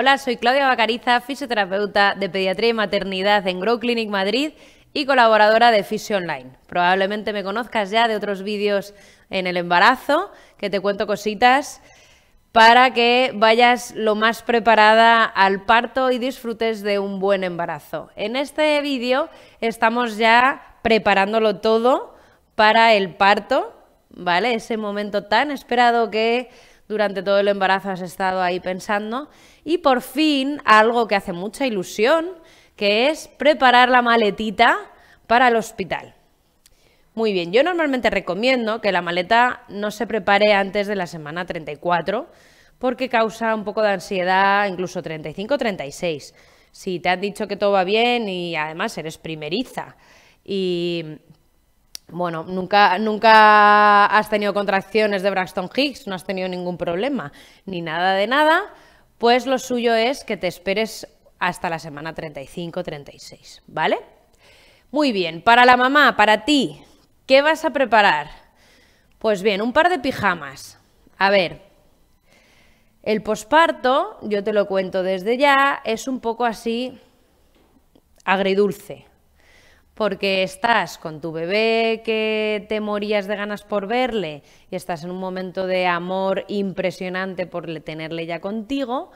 Hola, soy Claudia Bacariza, fisioterapeuta de pediatría y maternidad en Grow Clinic Madrid y colaboradora de Fisio Probablemente me conozcas ya de otros vídeos en el embarazo, que te cuento cositas para que vayas lo más preparada al parto y disfrutes de un buen embarazo. En este vídeo estamos ya preparándolo todo para el parto, ¿vale? Ese momento tan esperado que durante todo el embarazo has estado ahí pensando. Y por fin, algo que hace mucha ilusión, que es preparar la maletita para el hospital. Muy bien, yo normalmente recomiendo que la maleta no se prepare antes de la semana 34 porque causa un poco de ansiedad, incluso 35-36. Si te han dicho que todo va bien y además eres primeriza y bueno, nunca, nunca has tenido contracciones de Braxton Hicks, no has tenido ningún problema, ni nada de nada, pues lo suyo es que te esperes hasta la semana 35-36, ¿vale? Muy bien, para la mamá, para ti, ¿qué vas a preparar? Pues bien, un par de pijamas. A ver, el posparto, yo te lo cuento desde ya, es un poco así agridulce porque estás con tu bebé que te morías de ganas por verle y estás en un momento de amor impresionante por tenerle ya contigo,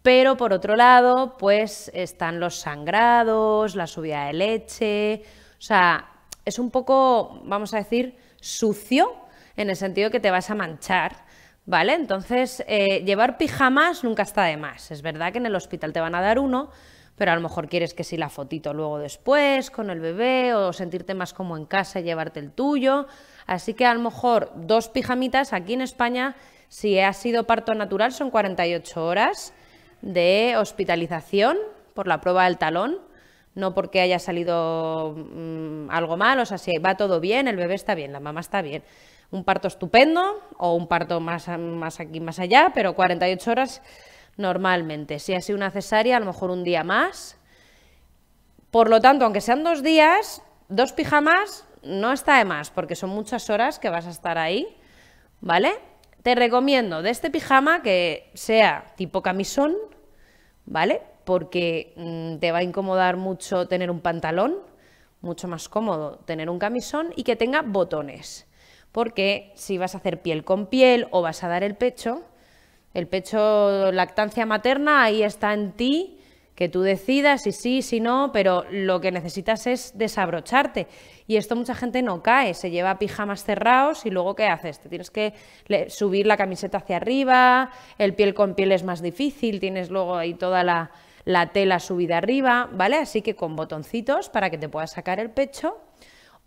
pero por otro lado, pues están los sangrados, la subida de leche, o sea, es un poco, vamos a decir, sucio en el sentido que te vas a manchar. ¿Vale? Entonces, eh, llevar pijamas nunca está de más. Es verdad que en el hospital te van a dar uno, pero a lo mejor quieres que si la fotito luego después con el bebé o sentirte más como en casa y llevarte el tuyo. Así que a lo mejor dos pijamitas aquí en España, si ha sido parto natural, son 48 horas de hospitalización por la prueba del talón, no porque haya salido mm, algo mal, o sea, si va todo bien, el bebé está bien, la mamá está bien. Un parto estupendo o un parto más, más aquí, más allá, pero 48 horas normalmente. Si ha sido una cesárea, a lo mejor un día más. Por lo tanto, aunque sean dos días, dos pijamas no está de más, porque son muchas horas que vas a estar ahí, ¿vale? Te recomiendo de este pijama que sea tipo camisón, ¿vale? Porque mm, te va a incomodar mucho tener un pantalón, mucho más cómodo tener un camisón y que tenga botones. Porque si vas a hacer piel con piel o vas a dar el pecho, el pecho, lactancia materna, ahí está en ti, que tú decidas si sí, si no, pero lo que necesitas es desabrocharte. Y esto mucha gente no cae, se lleva pijamas cerrados y luego ¿qué haces? Te tienes que subir la camiseta hacia arriba, el piel con piel es más difícil, tienes luego ahí toda la, la tela subida arriba, ¿vale? Así que con botoncitos para que te puedas sacar el pecho.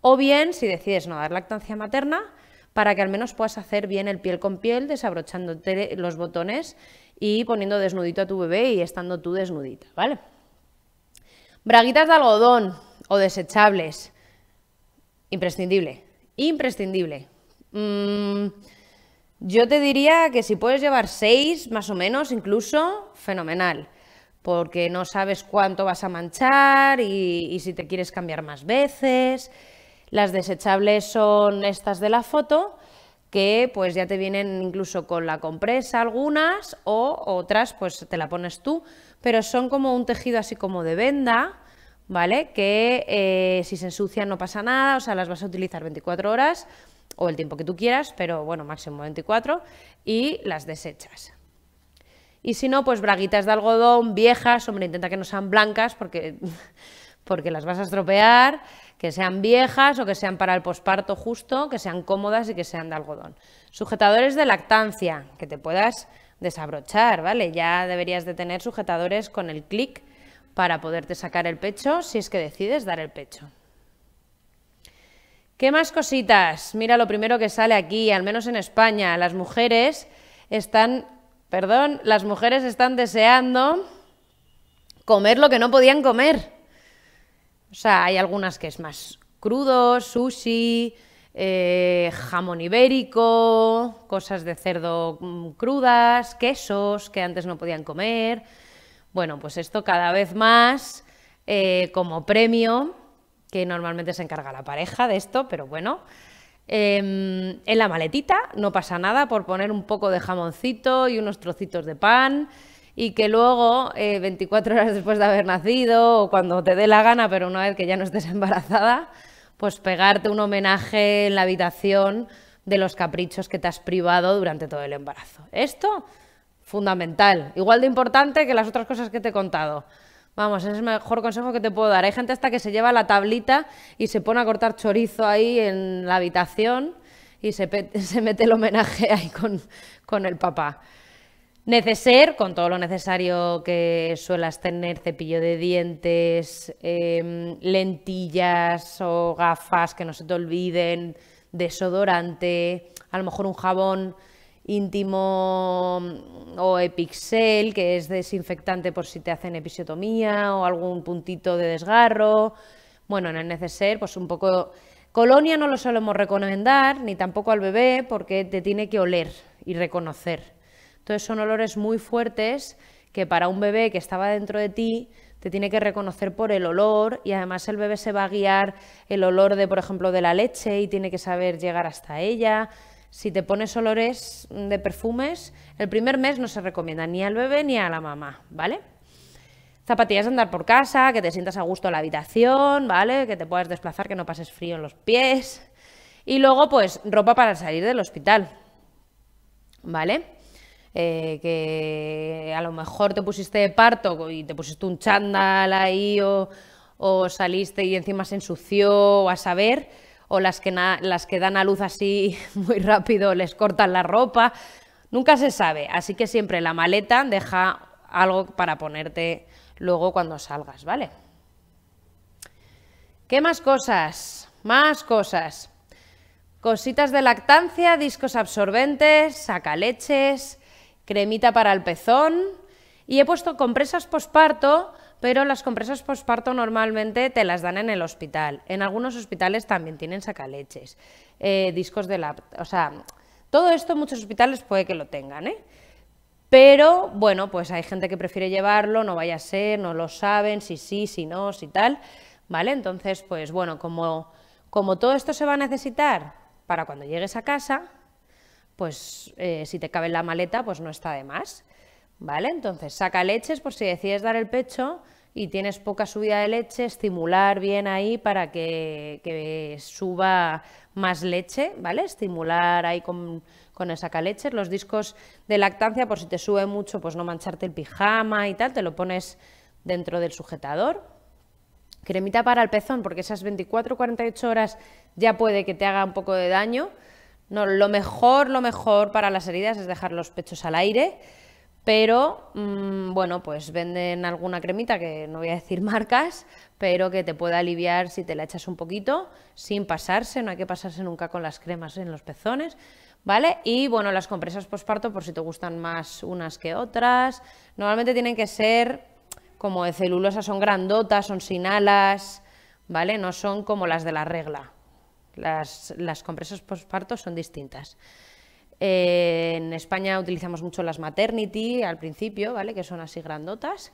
O bien, si decides no dar lactancia materna, para que al menos puedas hacer bien el piel con piel, desabrochándote los botones y poniendo desnudito a tu bebé y estando tú desnudita, ¿vale? Braguitas de algodón o desechables. Imprescindible, imprescindible. Mm, yo te diría que si puedes llevar seis, más o menos, incluso, fenomenal porque no sabes cuánto vas a manchar y, si te quieres cambiar más veces. Las desechables son estas de la foto, que pues ya te vienen incluso con la compresa algunas o otras pues te la pones tú, pero son como un tejido así como de venda, ¿vale? Que eh, si se ensucian no pasa nada, o sea, las vas a utilizar 24 horas o el tiempo que tú quieras, pero bueno, máximo 24 y las desechas. Y si no, pues braguitas de algodón viejas, hombre, intenta que no sean blancas porque, porque las vas a estropear que sean viejas o que sean para el posparto justo, que sean cómodas y que sean de algodón. Sujetadores de lactancia, que te puedas desabrochar, ¿vale? Ya deberías de tener sujetadores con el clic para poderte sacar el pecho si es que decides dar el pecho. ¿Qué más cositas? Mira lo primero que sale aquí, al menos en España, las mujeres están, perdón, las mujeres están deseando comer lo que no podían comer. O sea, hay algunas que es más crudo, sushi, eh, jamón ibérico, cosas de cerdo mm, crudas, quesos que antes no podían comer. Bueno, pues esto cada vez más eh, como premio, que normalmente se encarga la pareja de esto, pero bueno. Em, en la maletita no pasa nada por poner un poco de jamoncito y unos trocitos de pan y que luego, 24 eh, horas después de haber nacido o cuando te dé la gana, pero una vez que ya no estés embarazada, pues pegarte un homenaje en la habitación de los caprichos que te has privado durante todo el embarazo. Esto, fundamental, igual de importante que las otras cosas que te he contado. Vamos, es el mejor consejo que te puedo dar. Hay gente hasta que se lleva la tablita y se pone a cortar chorizo ahí en la habitación y se, mete el homenaje ahí con el papá. Neceser, con todo lo necesario que suelas tener, cepillo de dientes, em, lentillas o gafas que no se te olviden, desodorante, a lo mejor un jabón íntimo mm, o epixel, que es desinfectante por si te hacen episiotomía o algún puntito de desgarro. Bueno, en el neceser, pues un poco... Colonia no lo solemos recomendar, ni tampoco al bebé, porque te tiene que oler y reconocer. Entonces son olores muy fuertes que para un bebé que estaba dentro de ti te tiene que reconocer por el olor y además el bebé se va a guiar el olor de, por ejemplo, de la leche y tiene que saber llegar hasta ella. Si te pones olores de perfumes, el primer mes no se recomienda ni al bebé ni a la mamá, ¿vale? Zapatillas de andar por casa, que te sientas a gusto en la habitación, ¿vale? Que te puedas desplazar, que no pases frío en los pies. Y luego, pues, ropa para salir del hospital, ¿vale? Eh, que a lo mejor te pusiste de parto y te pusiste un chándal ahí o, saliste y encima se ensució o a saber, o las que, las dan a luz así muy rápido les cortan la ropa, nunca se sabe, así que siempre la maleta deja algo para ponerte luego cuando salgas, ¿vale? ¿Qué más cosas? Más cosas. Cositas de lactancia, discos absorbentes, sacaleches, cremita para el pezón y he puesto compresas posparto, pero las compresas posparto normalmente te las dan en el hospital. En algunos hospitales también tienen sacaleches, eh, discos de la... O sea, todo esto muchos hospitales puede que lo tengan, ¿eh? Pero bueno, pues hay gente que prefiere llevarlo, no vaya a ser, no lo saben, si sí, si no, si tal, ¿vale? Entonces, pues bueno, como, como todo esto se va a necesitar para cuando llegues a casa, pues eh, si te cabe en la maleta, pues no está de más. ¿Vale? Entonces, saca leches por si decides dar el pecho y tienes poca subida de leche, estimular bien ahí para que, que suba más leche, ¿vale? Estimular ahí con, con el sacaleches. Los discos de lactancia, por si te sube mucho, pues no mancharte el pijama y tal, te lo pones dentro del sujetador. Cremita para el pezón, porque esas 24-48 horas ya puede que te haga un poco de daño. No, lo mejor, lo mejor para las heridas es dejar los pechos al aire, pero mm, bueno, pues venden alguna cremita que no voy a decir marcas, pero que te pueda aliviar si te la echas un poquito, sin pasarse, no hay que pasarse nunca con las cremas en los pezones. ¿Vale? Y bueno, las compresas posparto, por si te gustan más unas que otras. Normalmente tienen que ser como de celulosa, son grandotas, son sin alas, ¿vale? No son como las de la regla. Las, compresas postparto son distintas. Eh, en España utilizamos mucho las maternity al principio, ¿vale? Que son así grandotas.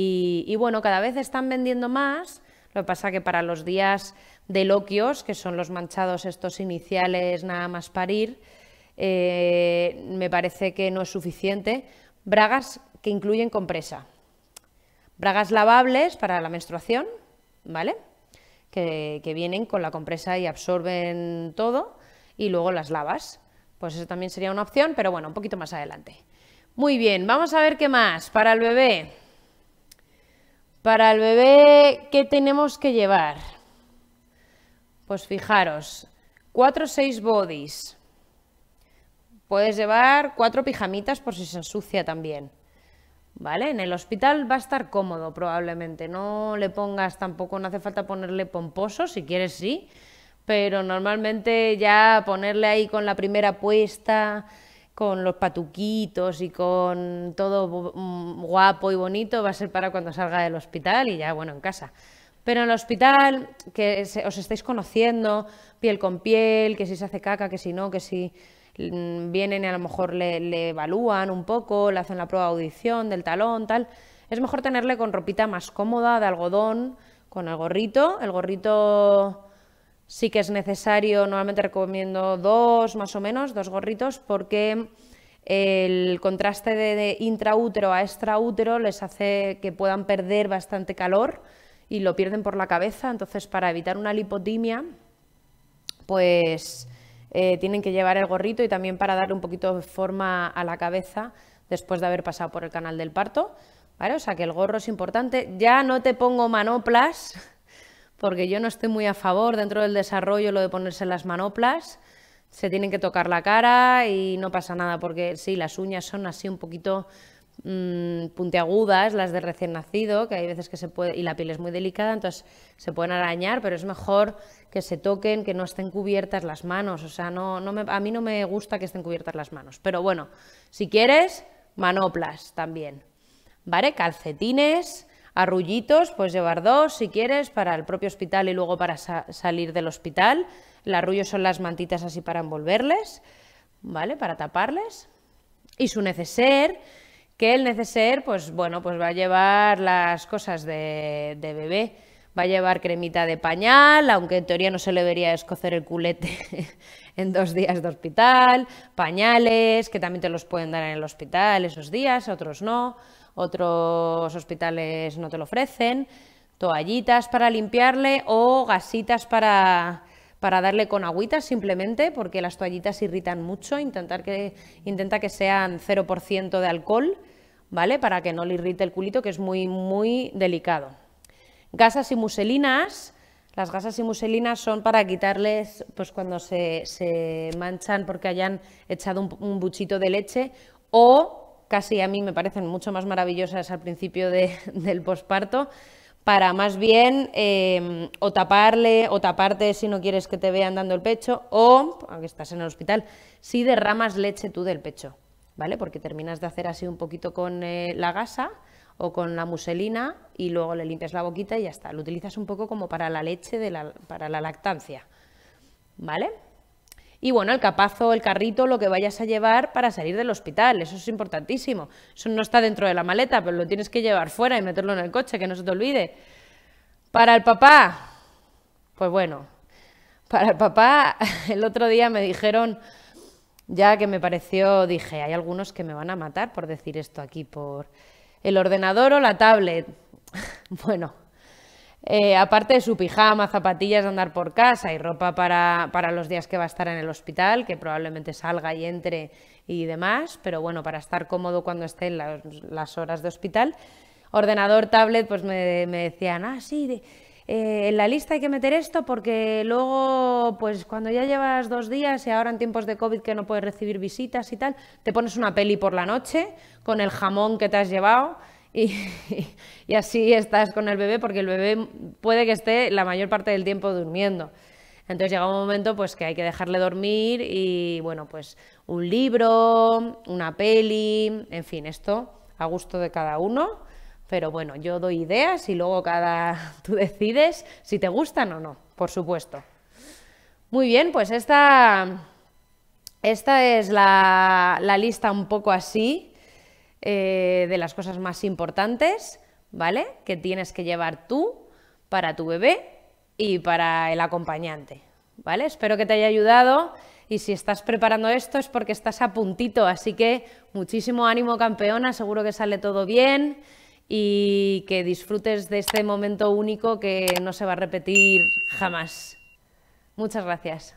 Y, bueno, cada vez están vendiendo más. Lo que pasa que para los días de loquios, que son los manchados estos iniciales, nada más parir, eh, me parece que no es suficiente. Bragas que incluyen compresa. Bragas lavables para la menstruación, ¿vale? que, vienen con la compresa y absorben todo y luego las lavas. Pues eso también sería una opción, pero bueno, un poquito más adelante. Muy bien, vamos a ver qué más para el bebé. Para el bebé, ¿qué tenemos que llevar? Pues fijaros, 4 o 6 bodies. Puedes llevar cuatro pijamitas por si se ensucia también. ¿vale? En el hospital va a estar cómodo probablemente, no le pongas tampoco, no hace falta ponerle pomposo, si quieres sí, pero normalmente ya ponerle ahí con la primera puesta, con los patuquitos y con todo mm, guapo y bonito, va a ser para cuando salga del hospital y ya, bueno, en casa. Pero en el hospital, que os estáis conociendo, piel con piel, que si se hace caca, que si no, que si Mm, vienen y a lo mejor le, evalúan un poco, le hacen la prueba de audición del talón, tal. Es mejor tenerle con ropita más cómoda, de algodón, con el gorrito. El gorrito sí que es necesario, normalmente recomiendo dos más o menos, dos gorritos, porque el contraste de, de intraútero a extraútero les hace que puedan perder bastante calor y lo pierden por la cabeza. Entonces, para evitar una lipotimia, pues eh, tienen que llevar el gorrito y también para darle un poquito de forma a la cabeza después de haber pasado por el canal del parto. ¿Vale? O sea que el gorro es importante. Ya no te pongo manoplas, porque yo no estoy muy a favor dentro del desarrollo lo de ponerse las manoplas. Se tienen que tocar la cara y no pasa nada, porque sí, las uñas son así un poquito Mm, puntiagudas, las de recién nacido, que hay veces que se puede, y la piel es muy delicada, entonces se pueden arañar, pero es mejor que se toquen, que no estén cubiertas las manos, o sea, no, a mí no me gusta que estén cubiertas las manos, pero bueno, si quieres, manoplas también, ¿vale? Calcetines, arrullitos, puedes llevar dos si quieres para el propio hospital y luego para salir del hospital. El arrullo son las mantitas así para envolverles, ¿vale? Para taparles. Y su neceser, que el neceser, pues bueno, pues va a llevar las cosas de, de bebé va a llevar cremita de pañal, aunque en teoría no se le debería escocer el culete en dos días de hospital, pañales, que también te los pueden dar en el hospital esos días, otros no, otros hospitales no te lo ofrecen, toallitas para limpiarle o gasitas para, para darle con agüitas simplemente, porque las toallitas irritan mucho, intentar que, intenta que sean 0% de alcohol, ¿vale? Para que no le irrite el culito, que es muy, muy delicado. Gasas y muselinas. Las gasas y muselinas son para quitarles, pues cuando se, manchan porque hayan echado un, buchito de leche o casi a mí me parecen mucho más maravillosas al principio del posparto, para más bien em, o taparle o taparte si no quieres que te vean dando el pecho o, aunque estás en el hospital, si derramas leche tú del pecho, ¿vale? Porque terminas de hacer así un poquito con eh, la gasa o con la muselina y luego le limpias la boquita y ya está. Lo utilizas un poco como para la leche, de para la lactancia, ¿vale? Y bueno, el capazo, el carrito, lo que vayas a llevar para salir del hospital, eso es importantísimo. Eso no está dentro de la maleta, pero lo tienes que llevar fuera y meterlo en el coche, que no se te olvide. Para el papá, pues bueno, para el papá el otro día me dijeron, ya que me pareció, dije, hay algunos que me van a matar por decir esto aquí, por el ordenador o la tablet. bueno. Eh, aparte de su pijama, zapatillas de andar por casa y ropa para, los días que va a estar en el hospital, que probablemente salga y entre y demás, pero bueno, para estar cómodo cuando esté en las, horas de hospital. Ordenador, tablet, pues me, decían, ah, sí, eh, en la lista hay que meter esto porque luego, pues cuando ya llevas dos días y ahora en tiempos de COVID que no puedes recibir visitas y tal, te pones una peli por la noche con el jamón que te has llevado y, así estás con el bebé porque el bebé puede que esté la mayor parte del tiempo durmiendo. Entonces llega un momento pues que hay que dejarle dormir y bueno, pues un libro, una peli, en fin, esto a gusto de cada uno, pero bueno, yo doy ideas y luego cada tú decides si te gustan o no, por supuesto. Muy bien, pues esta esta es la lista un poco así eh, de las cosas más importantes, ¿vale? Que tienes que llevar tú para tu bebé y para el acompañante, ¿vale? Espero que te haya ayudado y si estás preparando esto es porque estás a puntito, así que muchísimo ánimo campeona, seguro que sale todo bien y que disfrutes de este momento único que no se va a repetir jamás. Muchas gracias.